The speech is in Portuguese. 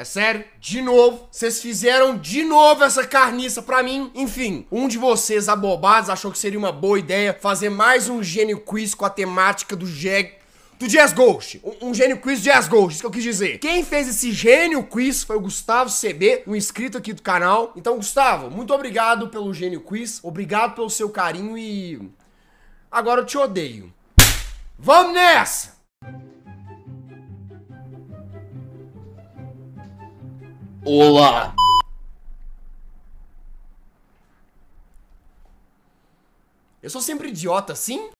É sério? De novo, vocês fizeram de novo essa carniça pra mim. Enfim, um de vocês abobados achou que seria uma boa ideia fazer mais um gênio quiz com a temática do Jeg do Jazz Ghost. Um, um, gênio quiz Jazz Ghost, isso que eu quis dizer. Quem fez esse gênio quiz foi o Gustavo CB, um inscrito aqui do canal. Então, Gustavo, muito obrigado pelo gênio quiz, obrigado pelo seu carinho e. Agora eu te odeio. Vamos nessa! Olá! Eu sou sempre idiota, sim?